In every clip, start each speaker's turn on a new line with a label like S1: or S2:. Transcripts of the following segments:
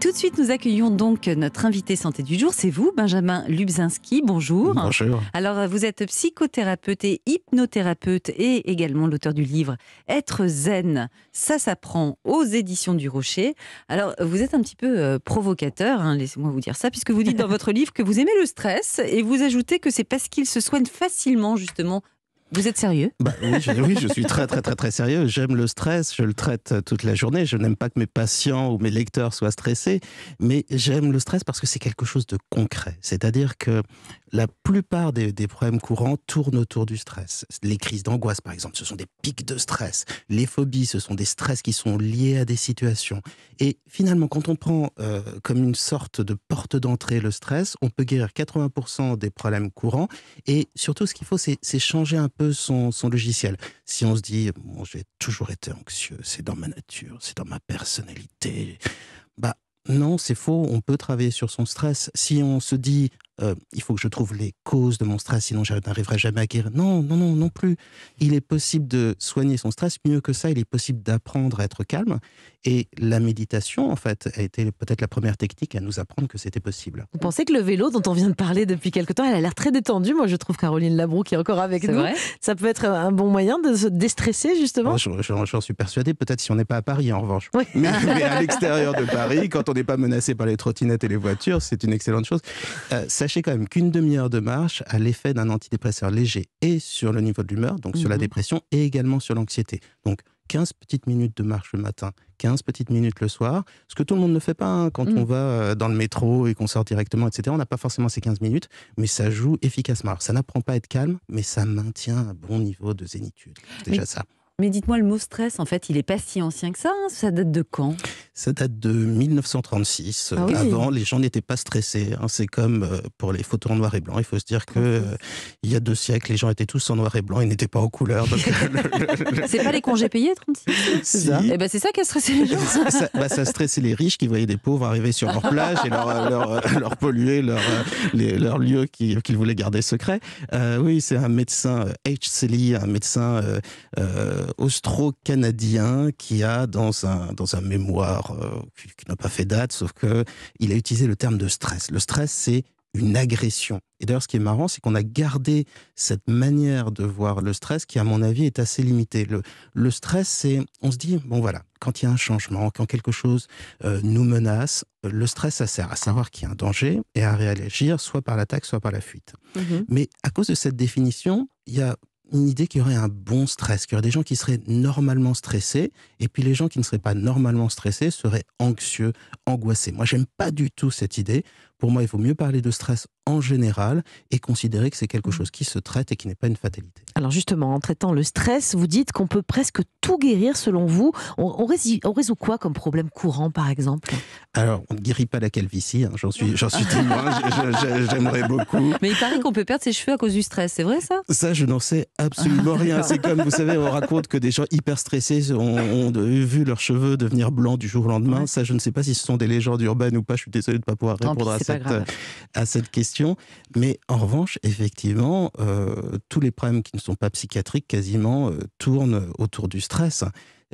S1: Tout de suite, nous accueillons donc notre invité santé du jour. C'est vous, Benjamin Lubzinski. Bonjour. Bonjour. Alors, vous êtes psychothérapeute et hypnothérapeute et également l'auteur du livre Être zen, ça s'apprend aux éditions du Rocher. Alors, vous êtes un petit peu euh, provocateur, hein, laissez-moi vous dire ça, puisque vous dites dans votre livre que vous aimez le stress et vous ajoutez que c'est parce qu'il se soigne facilement, justement, vous êtes sérieux
S2: bah oui, je, oui, je suis très très très très sérieux. J'aime le stress, je le traite euh, toute la journée. Je n'aime pas que mes patients ou mes lecteurs soient stressés, mais j'aime le stress parce que c'est quelque chose de concret. C'est-à-dire que la plupart des, problèmes courants tournent autour du stress. Les crises d'angoisse, par exemple, ce sont des pics de stress. Les phobies, ce sont des stress qui sont liés à des situations. Et finalement, quand on prend euh, comme une sorte de porte d'entrée le stress, on peut guérir 80% des problèmes courants. Et surtout, ce qu'il faut, c'est changer un son, son logiciel. Si on se dit, bon, j'ai toujours été anxieux, c'est dans ma nature, c'est dans ma personnalité, bah non, c'est faux, on peut travailler sur son stress. Si on se dit, euh, il faut que je trouve les causes de mon stress, sinon je n'arriverai jamais à guérir. Non, non, non, non plus. Il est possible de soigner son stress. Mieux que ça, il est possible d'apprendre à être calme. Et la méditation, en fait, a été peut-être la première technique à nous apprendre que c'était possible. Vous
S3: pensez que le vélo, dont on vient de parler depuis quelque temps, elle a l'air très détendue. Moi, je trouve Caroline Labroux qui est encore avec nous. ça peut être un bon moyen de se déstresser,
S2: justement. J'en suis persuadé. Peut-être si on n'est pas à Paris, en revanche. Mais, à l'extérieur de Paris, quand on n'est pas menacé par les trottinettes et les voitures, c'est une excellente chose. Euh, sachez quand même qu'une demi-heure de marche a l'effet d'un antidépresseur léger et sur le niveau de l'humeur, donc sur la mhm. dépression et également sur l'anxiété. Donc 15 petites minutes de marche le matin, 15 petites minutes le soir, ce que tout le monde ne fait pas hein, quand mm. on va euh, dans le métro et qu'on sort directement, etc. On n'a pas forcément ces 15 minutes, mais ça joue efficacement. Alors, ça n'apprend pas à être calme, mais ça maintient un bon niveau de zénitude. Déjà ça.
S1: Mais dites-moi, le mot stress, en fait, il n'est pas si ancien que ça. Hein. ça date de quand
S2: Ça date de 1936. Euh, ah avant, les gens n'étaient pas stressés. Hein. C'est comme euh, pour les photos en noir et blanc. Il faut se dire que euh, il y a deux siècles, les gens étaient tous en noir et blanc. Ils n'étaient pas en couleur. C'est
S1: pas les congés payés, 36 C'est ça. Eh ben, c'est ça qui a stressé les gens. ça, a stressé bah,
S2: stressait les riches qui voyaient des pauvres arriver sur leur plage et leur, polluer leur, lieu qu'ils voulaient garder secret. oui, c'est un médecin, H. un médecin. Euh, austro-canadien qui a dans un, dans un mémoire euh, qui, n'a pas fait date, sauf qu'il a utilisé le terme de stress. Le stress, c'est une agression. Et d'ailleurs, ce qui est marrant, c'est qu'on a gardé cette manière de voir le stress qui, à mon avis, est assez limitée. Le, le stress, c'est, on se dit, bon voilà, quand il y a un changement, quand quelque chose euh, nous menace, le stress, ça sert à savoir qu'il y a un danger et à réagir soit par l'attaque, soit par la fuite. Mm-hmm. Mais à cause de cette définition, il y a une idée qu'il y aurait un bon stress, qu'il aurait des gens qui seraient normalement stressés, et puis les gens qui ne seraient pas normalement stressés seraient anxieux, angoissés. Moi, j'aime pas du tout cette idée. Pour moi, il faut mieux parler de stress en général et considérer que c'est quelque mm. chose qui se traite et qui n'est pas une fatalité.
S3: Alors justement, en traitant le stress, vous dites qu'on peut presque tout guérir selon vous. On, résout quoi comme problème courant, par exemple
S2: Alors, on ne guérit pas la calvitie, hein, j'en suis, j'en suis témoin, j'aimerais beaucoup.
S1: Mais il paraît qu'on peut perdre ses cheveux à cause du stress, c'est vrai ça
S2: Ça, je n'en sais absolument rien. C'est comme, vous savez, on raconte que des gens hyper stressés ont, vu leurs cheveux devenir blancs du jour au lendemain. Ça, je ne sais pas si ce sont des légendes urbaines ou pas, je suis désolé de ne pas pouvoir répondre à ça à cette question. Mais en revanche, effectivement, euh, tous les problèmes qui ne sont pas psychiatriques quasiment euh, tournent autour du stress.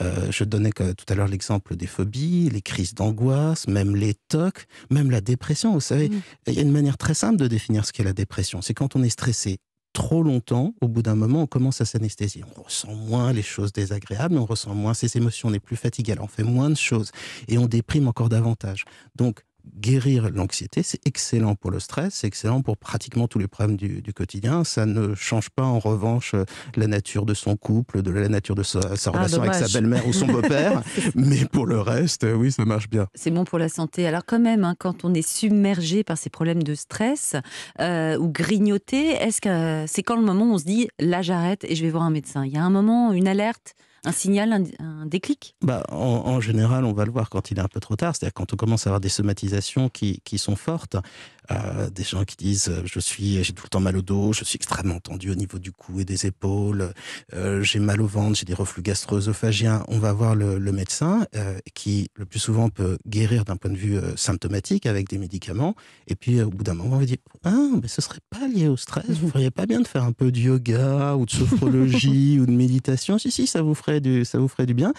S2: Euh, je donnais tout à l'heure l'exemple des phobies, les crises d'angoisse, même les tocs, même la dépression. Vous savez, mm. il y a une manière très simple de définir ce qu'est la dépression. C'est quand on est stressé trop longtemps, au bout d'un moment, on commence à s'anesthésier. On ressent moins les choses désagréables, on ressent moins ses émotions, on est plus fatigué, on fait moins de choses et on déprime encore davantage. Donc, guérir l'anxiété, c'est excellent pour le stress, c'est excellent pour pratiquement tous les problèmes du, quotidien. Ça ne change pas en revanche la nature de son couple, de la nature de sa, ah, relation avec sa belle-mère ou son beau-père, mais pour le reste, oui, ça marche bien.
S1: C'est bon pour la santé. Alors quand même, hein, quand on est submergé par ces problèmes de stress euh, ou grignoté, est-ce que c'est quand le moment où on se dit là j'arrête et je vais voir un médecin Il y a un moment, une alerte un signal, un, déclic
S2: bah, en, général, on va le voir quand il est un peu trop tard, c'est-à-dire quand on commence à avoir des somatisations qui, sont fortes, euh, des gens qui disent euh, je suis, j'ai tout le temps mal au dos, je suis extrêmement tendu au niveau du cou et des épaules, euh, j'ai mal au ventre, j'ai des reflux gastro-œsophagiens, on va voir le, médecin qui le plus souvent peut guérir d'un point de vue symptomatique avec des médicaments, et puis au bout d'un moment on va dire ah mais ce serait pas lié au stress, vous feriez pas bien de faire un peu de yoga ou de sophrologie ou de méditation, si si ça vous ferait du, ça vous ferait du bien.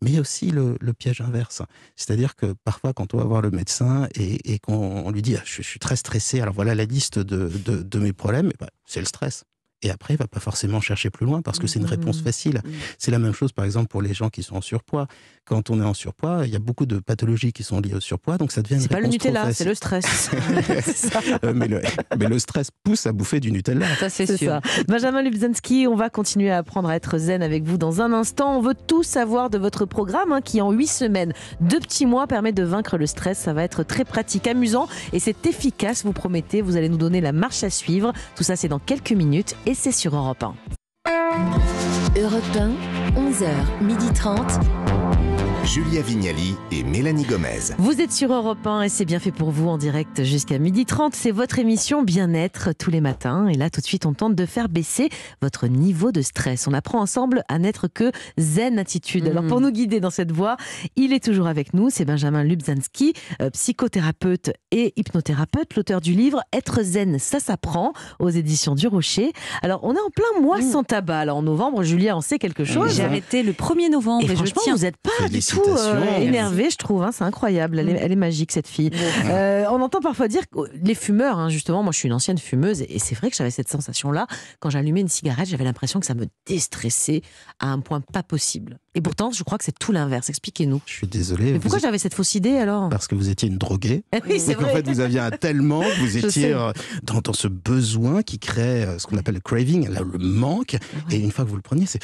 S2: Mais il y a aussi le, piège inverse. C'est-à-dire que parfois, quand on va voir le médecin et, qu'on lui dit ah, je, suis très stressé, alors voilà la liste de, mes problèmes, eh ben, c'est le stress et après, il va pas forcément chercher plus loin parce que c'est une réponse mmh. facile. Mmh. C'est la même chose, par exemple, pour les gens qui sont en surpoids. Quand on est en surpoids, il y a beaucoup de pathologies qui sont liées au surpoids, donc ça devient une C'est pas le Nutella, c'est le stress. Euh, mais, le, stress pousse à bouffer du Nutella. Ça, c'est sûr.
S3: Benjamin Lubzinski, on va continuer à apprendre à être zen avec vous dans un instant. On veut tout savoir de votre programme hein, qui, en huit semaines, deux petits mois, permet de vaincre le stress. Ça va être très pratique, amusant et c'est efficace, vous promettez. Vous allez nous donner la marche à suivre. Tout ça, c'est dans quelques minutes et c'est sur Europe 1. Europe 1, 11h, 12h30. Julia Vignali et Mélanie Gomez. Vous êtes sur Europe 1 et c'est bien fait pour vous en direct jusqu'à 12h30. C'est votre émission Bien-être tous les matins. Et là, tout de suite, on tente de faire baisser votre niveau de stress. On apprend ensemble à n'être que zen attitude. Alors, hmm. pour nous guider dans cette voie, il est toujours avec nous. C'est Benjamin Lubzanski, euh, psychothérapeute et hypnothérapeute, l'auteur du livre Être zen, ça s'apprend aux éditions du Rocher. Alors, on est en plein mois hmm. sans tabac. Alors, en novembre, Julia on sait quelque chose. J'ai arrêté
S1: le 1er novembre
S3: et, je tiens. vous n'êtes pas du tout euh, énervé énervée, je trouve. Hein, c'est incroyable. Mm. Elle est, magique, cette fille. Euh, on entend parfois dire que les fumeurs, hein, justement, moi je suis une ancienne fumeuse et c'est vrai que j'avais cette sensation-là. Quand j'allumais une cigarette, j'avais l'impression que ça me déstressait à un point pas possible. Et pourtant, je crois que c'est tout l'inverse. Expliquez-nous. Je suis désolé. Mais pourquoi j'avais cette fausse idée alors Parce que vous étiez
S2: une droguée. oui, c'est vrai. En fait, vous aviez un tellement, vous étiez euh, dans, ce besoin qui crée ce qu'on appelle le craving, le manque. Et une fois que vous le preniez, c'est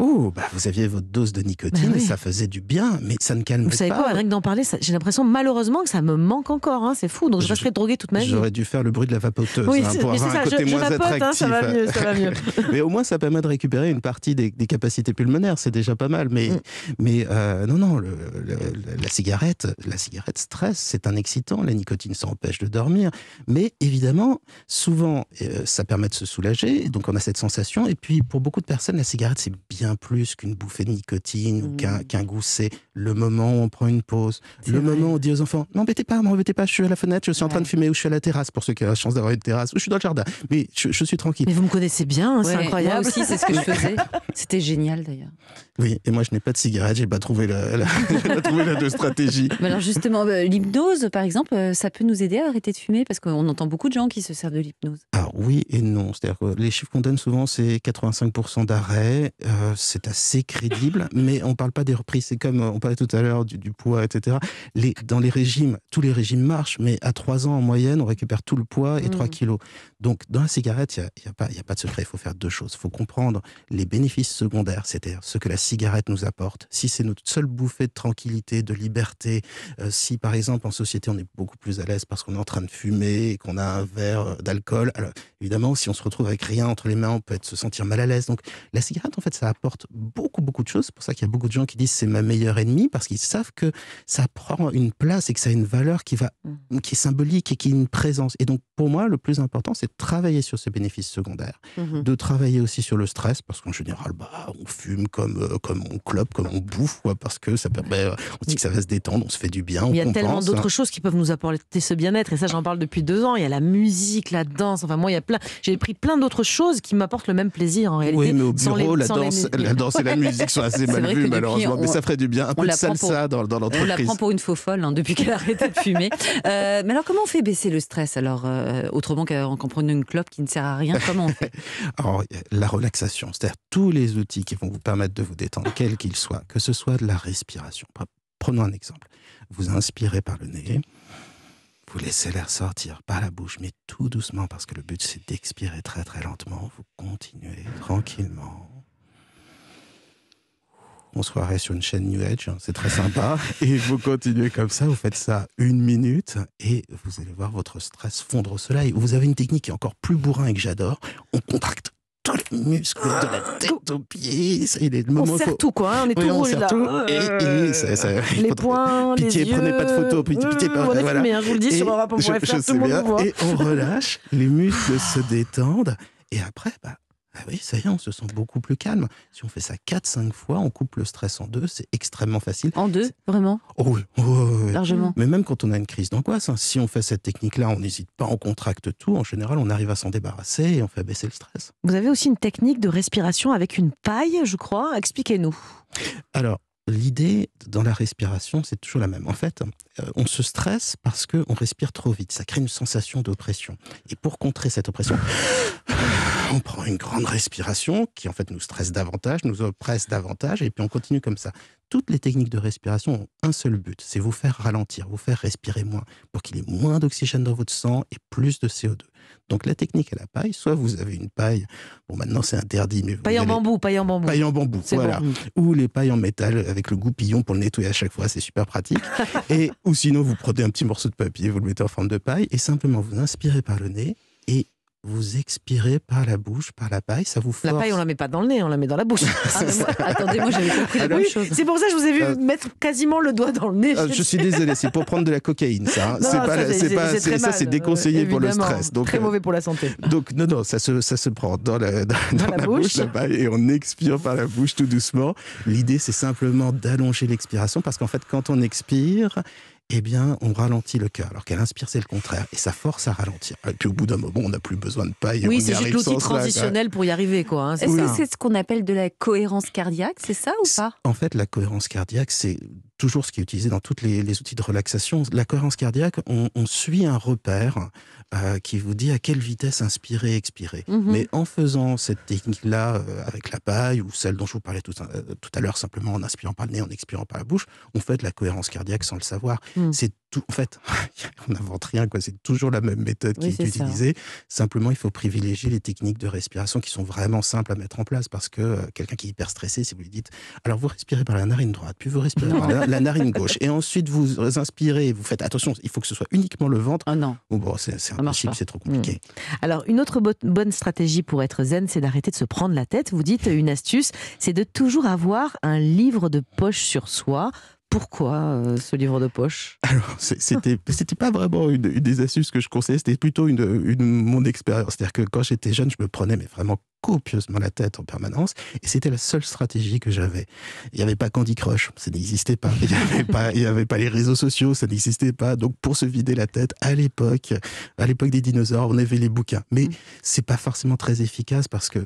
S2: Ouh, bah, vous aviez votre dose de nicotine, et bah ça faisait du bien, mais ça ne calme pas. Vous savez quoi, rien
S3: que d'en parler, j'ai l'impression malheureusement que ça me manque encore, hein, c'est fou. Donc je, je resterai drogué toute ma vie. J'aurais
S2: dû faire le bruit de la vapoteuse oui, hein, pour avoir un côté moins attractif. Hein, ça va mieux, ça va mieux. mais au moins ça permet de récupérer une partie des, capacités pulmonaires, c'est déjà pas mal. Mais, mm. mais euh, non, non, la cigarette, la cigarette stresse, c'est un excitant. La nicotine, s'empêche de dormir, mais évidemment, souvent, euh, ça permet de se soulager. Donc on a cette sensation. Et puis pour beaucoup de personnes, la cigarette c'est bien plus qu'une bouffée de nicotine ou qu'un mmh. qu goût. le moment où on prend une pause, le moment où on dit aux enfants n'embêtez pas, m'embêtez pas, je suis à la fenêtre, je suis en train de fumer ou je suis à la terrasse, pour ceux qui ont la chance d'avoir une terrasse, ou je suis dans le jardin, mais je, suis tranquille. Mais vous me connaissez bien, hein, c'est incroyable. aussi, c'est ce que je faisais.
S1: C'était génial d'ailleurs.
S2: Oui, et moi je n'ai pas de cigarette, j'ai pas trouvé la, la stratégie. alors justement,
S1: euh, l'hypnose par exemple, euh, ça peut nous aider à arrêter de fumer parce qu'on entend beaucoup de gens qui se servent de l'hypnose. Alors
S2: ah oui et non. C'est-à-dire que les chiffres qu'on donne souvent, c'est 85% d'arrêt. Euh, c'est assez crédible, mais on parle pas des reprises. C'est comme euh, on parlait tout à l'heure du, poids, etc. Les, dans les régimes, tous les régimes marchent, mais à 3 ans en moyenne, on récupère tout le poids et 3 mm. kilos. Donc dans la cigarette, il n'y a, y a, pas, y a pas de secret. Il faut faire deux choses. Il faut comprendre les bénéfices secondaires, c'est-à-dire ce que la cigarette nous apporte. Si c'est notre seule bouffée de tranquillité, de liberté, euh, si par exemple en société on est beaucoup plus à l'aise parce qu'on est en train de fumer et qu'on a un verre euh, d'alcool, alors évidemment, si on se retrouve avec rien entre les mains, on peut être, se sentir mal à l'aise. Donc la cigarette, en fait, ça apporte beaucoup, beaucoup de choses. C'est pour ça qu'il y a beaucoup de gens qui disent c'est ma meilleure ennemie, parce qu'ils savent que ça prend une place et que ça a une valeur qui, va, mm. qui est symbolique et qui est une présence. Et donc, pour moi, le plus important, c'est de travailler sur ces bénéfices secondaires, mm-hmm. de travailler aussi sur le stress, parce qu'en général, bah, on fume comme, euh, comme on clope, comme on bouffe, parce que ça permet, euh, on dit que ça va se détendre, on se fait du bien. il y a tellement hein. d'autres
S3: choses qui peuvent nous apporter ce bien-être, et ça, j'en parle depuis deux ans. Il y a la musique, la danse, enfin, moi, il y a plein, j'ai pris plein d'autres choses qui m'apportent le même plaisir en réalité. Oui, mais au la, danse, la danse et la musique
S2: sont assez mal vues, malheureusement. mais ça ferait du bien. Un peu de salsa dans, l'entreprise. On la prend
S1: pour une faux folle hein, depuis qu'elle a arrêté de fumer. Euh, mais alors, comment on fait baisser le stress Alors, euh, autrement qu'en prenant une clope qui ne sert à rien, comment
S2: on fait Alors, la relaxation, c'est-à-dire tous les outils qui vont vous permettre de vous détendre, quels qu'ils soient, que ce soit de la respiration. Prenons un exemple. Vous inspirez par le nez. Vous laissez l'air sortir par la bouche, mais tout doucement, parce que le but c'est d'expirer très très lentement. Vous continuez tranquillement, on se croirait sur une chaîne New Age, c'est très sympa. et vous continuez comme ça, vous faites ça une minute et vous allez voir votre stress fondre au soleil. Vous avez une technique qui est encore plus bourrin et que j'adore. On contracte tous les muscles de la ah, tête aux pieds. C'est le moment on serre tout, quoi. Hein, on est tout roulé là. Euh, les poings, les yeux. prenez pas de photos. Pitié, pitié, euh, on filmé, hein, je vous le dis, sur europe.fr, tout le monde voit. Et on relâche, les muscles se détendent. Et après, bah, ah oui, ça y est, on se sent beaucoup plus calme. Si on fait ça 4-5 fois, on coupe le stress en deux, c'est extrêmement facile. En deux, vraiment oh oh oui, largement. Mais même quand on a une crise d'angoisse, hein, si on fait cette technique-là, on n'hésite pas, on contracte tout. En général, on arrive à s'en débarrasser et on fait baisser le stress.
S3: Vous avez aussi une technique de respiration avec une paille, je crois. Expliquez-nous.
S2: Alors, l'idée dans la respiration, c'est toujours la même. En fait, euh, on se stresse parce qu'on respire trop vite. Ça crée une sensation d'oppression. Et pour contrer cette oppression, on prend une grande respiration qui, en fait, nous stresse davantage, nous oppresse davantage, et puis on continue comme ça. Toutes les techniques de respiration ont un seul but, c'est vous faire ralentir, vous faire respirer moins, pour qu'il y ait moins d'oxygène dans votre sang et plus de CO2. Donc la technique à la paille, soit vous avez une paille, bon maintenant c'est interdit, mais paille en bambou, paille en bambou, paille en bambou, voilà, ou les pailles en métal avec le goupillon pour le nettoyer à chaque fois, c'est super pratique. et ou sinon vous prenez un petit morceau de papier, vous le mettez en forme de paille et simplement vous inspirez par le nez et vous expirez par la bouche, par la paille, ça vous force. La paille,
S3: on la met pas dans le nez, on la met dans la bouche. Ah, attendez, moi j'avais compris la chose. C'est pour ça que je vous ai vu euh, mettre quasiment le doigt dans le nez. Euh, je suis désolé,
S2: c'est pour prendre de la cocaïne, ça. Hein. Non, pas, ça, c'est déconseillé pour le stress. Donc, très euh, mauvais pour la santé. Donc non, non, ça se, ça se prend dans la, dans, la, bouche la paille, et on expire par la bouche tout doucement. L'idée, c'est simplement d'allonger l'expiration parce qu'en fait, quand on expire, eh bien, on ralentit le cœur. Alors qu'elle inspire, c'est le contraire. Et ça force à ralentir. Et puis au bout d'un moment, on n'a plus besoin de paille. Oui, c'est juste l'outil transitionnel
S1: pour y arriver. quoi. Hein, que c'est ce qu'on appelle de la cohérence cardiaque, c'est ça ou pas
S2: En fait, la cohérence cardiaque, c'est toujours ce qui est utilisé dans tous les, outils de relaxation. La cohérence cardiaque, on, on suit un repère euh, qui vous dit à quelle vitesse inspirer expirer. Mhm. Mais en faisant cette technique-là euh, avec la paille ou celle dont je vous parlais euh, tout, à l'heure, simplement en inspirant par le nez, en expirant par la bouche, on fait de la cohérence cardiaque sans le savoir. Mm. C'est tout, en fait, on n'invente rien, C'est toujours la même méthode qui est, utilisée. Simplement, il faut privilégier les techniques de respiration qui sont vraiment simples à mettre en place parce que quelqu'un qui est hyper stressé, si vous lui dites, alors vous respirez par la narine droite, puis vous respirez par la, narine gauche, et ensuite vous inspirez, vous faites attention, il faut que ce soit uniquement le ventre. Ah non. c'est un c'est trop compliqué.
S3: Hmm. Alors, une autre bonne stratégie pour être zen, c'est d'arrêter de se prendre la tête. Vous dites une astuce, c'est de toujours avoir un livre de poche sur soi pourquoi euh, ce livre de poche
S2: Alors, c'était c'était pas vraiment une, des astuces que je conseillais, c'était plutôt une, une mon expérience. C'est-à-dire que quand j'étais jeune, je me prenais mais vraiment copieusement la tête en permanence, et c'était la seule stratégie que j'avais. Il n'y avait pas Candy Crush, ça n'existait pas. Il n'y avait pas, avait pas les réseaux sociaux, ça n'existait pas. Donc pour se vider la tête, à l'époque, à l'époque des dinosaures, on avait les bouquins. Mais mm. c'est pas forcément très efficace parce que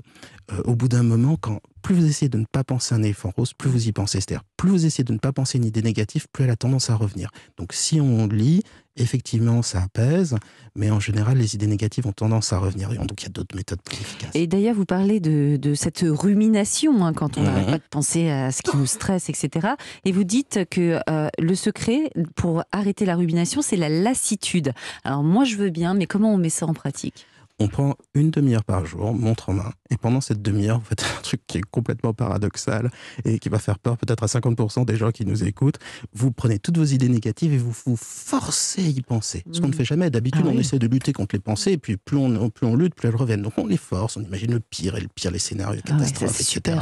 S2: euh, au bout d'un moment, quand plus vous essayez de ne pas penser à un éléphant rose, plus vous y pensez. C'est-à-dire, plus vous essayez de ne pas penser à une idée négative, plus elle a tendance à revenir. Donc si on lit, effectivement, ça apaise, mais en général, les idées négatives ont tendance à revenir. donc, il y a d'autres méthodes plus
S1: efficaces. Et d'ailleurs, vous parlez de, cette rumination hein, quand on mhm. n'arrête pas de penser à ce qui nous stresse, etc. Et vous dites que euh, le secret pour arrêter la rumination, c'est la lassitude. Alors, moi, je veux bien, mais comment on met ça en pratique
S2: on prend une demi-heure par jour, montre en main, et pendant cette demi-heure, vous faites un truc qui est complètement paradoxal et qui va faire peur peut-être à 50% des gens qui nous écoutent. Vous prenez toutes vos idées négatives et vous vous forcez à y penser. Ce qu'on ne mmh. fait jamais. D'habitude, ah on essaie de lutter contre les pensées, et puis plus on, plus lutte, plus elles reviennent. Donc on les force, on imagine le pire et le pire, les scénarios, les ah catastrophes, etc.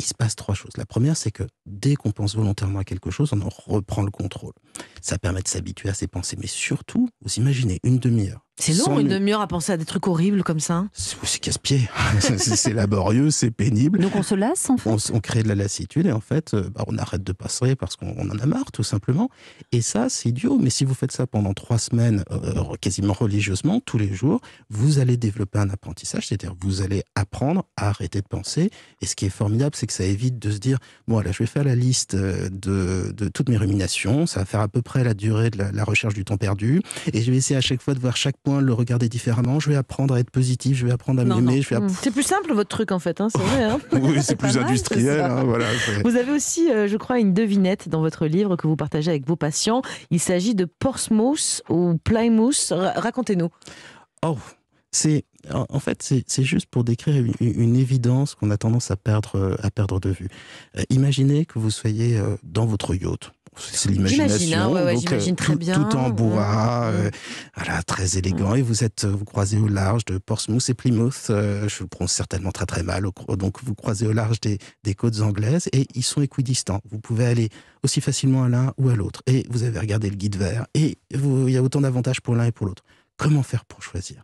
S2: Il se passe trois choses. La première, c'est que dès qu'on pense volontairement à quelque chose, on en reprend le contrôle. Ça permet de s'habituer à ses pensées, mais surtout, vous imaginez une demi-heure c'est long, une demi-heure
S3: à penser à des trucs horribles comme
S2: ça C'est casse-pied. c'est laborieux, c'est pénible. Donc on se lasse, en fait. On, crée de la lassitude et en fait, euh, bah, on arrête de passer parce qu'on en a marre, tout simplement. Et ça, c'est idiot. Mais si vous faites ça pendant trois semaines, euh, euh, quasiment religieusement, tous les jours, vous allez développer un apprentissage, c'est-à-dire vous allez apprendre à arrêter de penser. Et ce qui est formidable, c'est que ça évite de se dire bon, là, je vais faire la liste de, toutes mes ruminations, ça va faire à peu près la durée de la, la recherche du temps perdu, et je vais essayer à chaque fois de voir chaque le regarder différemment. Je vais apprendre à être positif, je vais apprendre à m'aimer. Mm.
S3: C'est plus simple votre truc en fait, hein, c'est vrai. Hein. oui, c'est plus industriel. Hein, vous avez aussi, euh, je crois, une devinette dans votre livre que vous partagez avec vos patients. Il s'agit de Portsmouth ou Plymouth. Racontez-nous.
S2: Oh, c'est en fait, c'est juste pour décrire une, évidence qu'on a tendance à perdre, euh, à perdre de vue. Euh, imaginez que vous soyez dans votre yacht c'est l'imagination. Hein, euh, très tout, bien. Tout en bois, euh, voilà, très élégant. Et vous êtes, vous croisez au large de Portsmouth et Plymouth. Euh, je vous prononce certainement très très mal. Donc vous croisez au large des, côtes anglaises et ils sont équidistants. Vous pouvez aller aussi facilement à l'un ou à l'autre. Et vous avez regardé le guide vert. Et il y a autant d'avantages pour l'un et pour l'autre. Comment faire pour choisir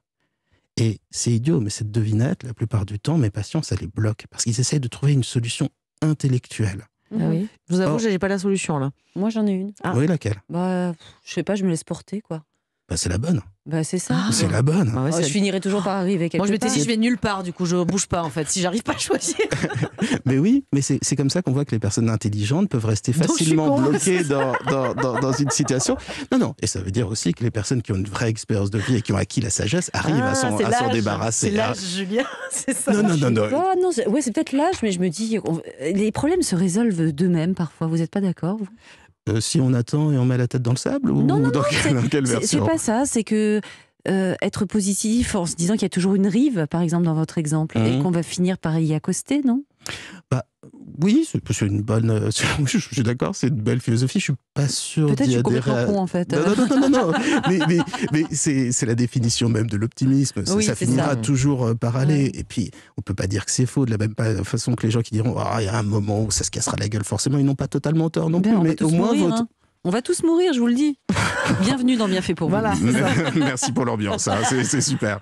S2: Et c'est idiot, mais cette devinette, la plupart du temps, mes patients, ça les bloque parce qu'ils essayent de trouver une solution intellectuelle. Ah je
S1: vous avoue, je oh. j'ai pas la solution là. Moi, j'en ai une. Ah. Oui, laquelle Bah, je sais pas, je me laisse porter, quoi. Bah, c'est la bonne. Bah, c'est ça. Ah. c'est la
S2: bonne. Bah, ah, je finirai
S1: toujours par arriver quelque Moi, je
S3: m'étais dit, je
S2: vais
S1: nulle part, du
S3: coup, je bouge pas, en fait,
S1: si j'arrive pas à choisir.
S2: mais oui, mais c'est comme ça qu'on voit que les personnes intelligentes peuvent rester facilement bloquées dans, une situation. Non, non, et ça veut dire aussi que les personnes qui ont une vraie expérience de vie et qui ont acquis la sagesse arrivent à ah, s'en débarrasser. C'est l'âge,
S1: Julien, c'est ça. Non, non, non. non. non, non c'est peut-être l'âge, mais je me dis, les problèmes se résolvent d'eux-mêmes parfois. Vous n'êtes pas d'accord
S2: euh, si on attend et on met la tête dans le sable ou non, dans, quelle version C'est pas
S1: ça, c'est que euh, être positif en se disant qu'il y a toujours une rive, par exemple, dans votre exemple, et mmh. qu'on va finir par y accoster, non
S2: bah, oui, c'est une bonne. Euh, je suis d'accord, c'est une belle philosophie. Je suis pas sûr d'y adhérer. Peut-être à... en fait. Non, non, non, non, mais, c'est la définition même de l'optimisme. ça finira toujours euh, par aller. Et puis, on peut pas dire que c'est faux de la même façon que les gens qui diront ah, il y a un moment où ça se cassera la gueule. Forcément, ils n'ont pas totalement tort non ben, plus. Mais au moins, hein.
S1: On va tous mourir, je vous le dis. Bienvenue dans Bienfait pour vous. Voilà.
S2: Merci pour l'ambiance, hein. c'est super.